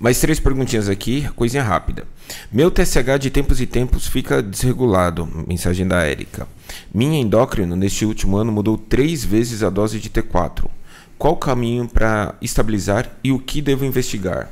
Mais três perguntinhas aqui, coisinha rápida. Meu TSH de tempos e tempos fica desregulado, mensagem da Érica. Minha endócrino neste último ano mudou três vezes a dose de T4. Qual o caminho para estabilizar e o que devo investigar?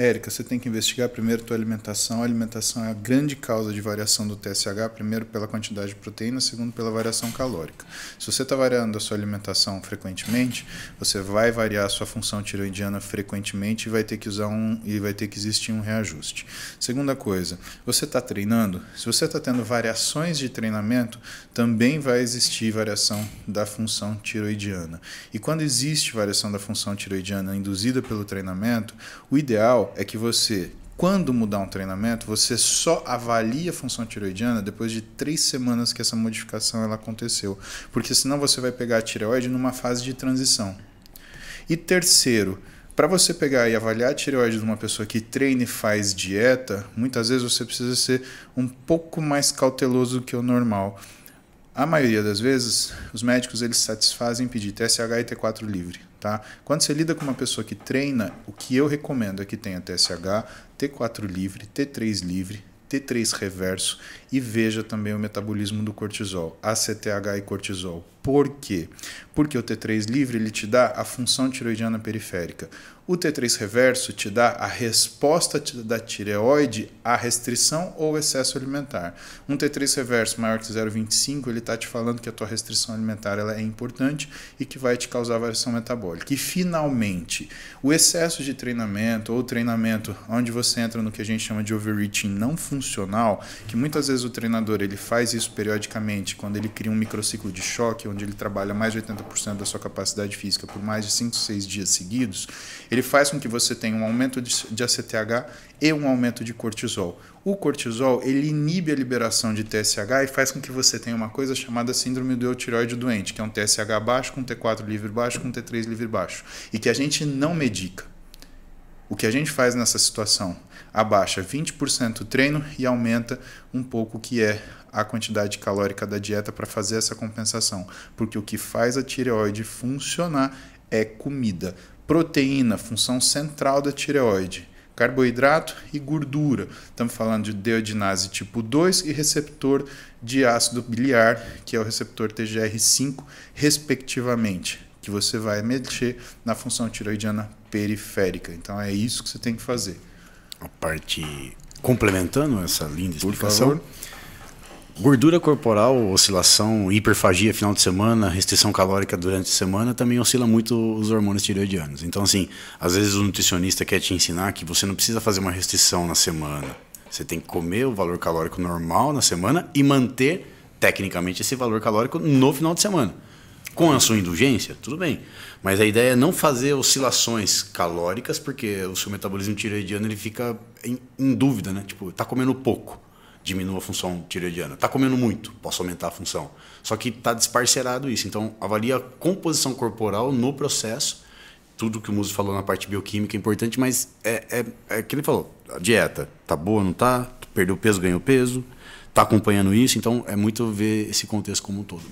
Érica, você tem que investigar primeiro a tua alimentação. A alimentação é a grande causa de variação do TSH, primeiro pela quantidade de proteína, segundo pela variação calórica. Se você está variando a sua alimentação frequentemente, você vai variar a sua função tiroidiana frequentemente e vai ter que usar um e vai ter que existir um reajuste. Segunda coisa, você está treinando? Se você está tendo variações de treinamento, também vai existir variação da função tiroidiana. E quando existe variação da função tiroidiana induzida pelo treinamento, o ideal é que você, quando mudar um treinamento, você só avalia a função tiroidiana depois de três semanas que essa modificação ela aconteceu. Porque senão você vai pegar a tireoide numa fase de transição. E terceiro, para você pegar e avaliar a tireoide de uma pessoa que treina e faz dieta, muitas vezes você precisa ser um pouco mais cauteloso que o normal. A maioria das vezes, os médicos eles satisfazem pedir TSH e T4 livre. Tá? Quando você lida com uma pessoa que treina, o que eu recomendo é que tenha TSH, T4 livre, T3 livre, T3 reverso e veja também o metabolismo do cortisol, ACTH e cortisol por quê? Porque o T3 livre ele te dá a função tiroidiana periférica. O T3 reverso te dá a resposta da tireoide à restrição ou excesso alimentar. Um T3 reverso maior que 0,25, ele está te falando que a tua restrição alimentar ela é importante e que vai te causar variação metabólica. E finalmente, o excesso de treinamento ou treinamento onde você entra no que a gente chama de overreaching não funcional, que muitas vezes o treinador ele faz isso periodicamente quando ele cria um microciclo de choque onde ele trabalha mais de 80% da sua capacidade física por mais de 5, 6 dias seguidos, ele faz com que você tenha um aumento de ACTH e um aumento de cortisol. O cortisol, ele inibe a liberação de TSH e faz com que você tenha uma coisa chamada síndrome do eutireoide doente, que é um TSH baixo com T4 livre baixo com T3 livre baixo, e que a gente não medica. O que a gente faz nessa situação? Abaixa 20% o treino e aumenta um pouco o que é a quantidade calórica da dieta para fazer essa compensação, porque o que faz a tireoide funcionar é comida. Proteína, função central da tireoide carboidrato e gordura. Estamos falando de deodinase tipo 2 e receptor de ácido biliar, que é o receptor TGR5, respectivamente que você vai mexer na função tiroidiana periférica. Então é isso que você tem que fazer. A parte complementando essa linda explicação. Por favor. Gordura corporal, oscilação, hiperfagia final de semana, restrição calórica durante a semana também oscila muito os hormônios tireoidianos. Então, assim, às vezes o nutricionista quer te ensinar que você não precisa fazer uma restrição na semana. Você tem que comer o valor calórico normal na semana e manter, tecnicamente, esse valor calórico no final de semana. Com a sua indulgência, tudo bem. Mas a ideia é não fazer oscilações calóricas, porque o seu metabolismo tireoidiano ele fica em, em dúvida, né? Tipo, tá comendo pouco, diminua a função tireoidiana. Tá comendo muito, posso aumentar a função. Só que tá disparcerado isso. Então, avalia a composição corporal no processo. Tudo que o Muso falou na parte bioquímica é importante, mas é, é, é que ele falou. A dieta, tá boa, não tá? Perdeu peso, ganhou peso. Tá acompanhando isso. Então, é muito ver esse contexto como um todo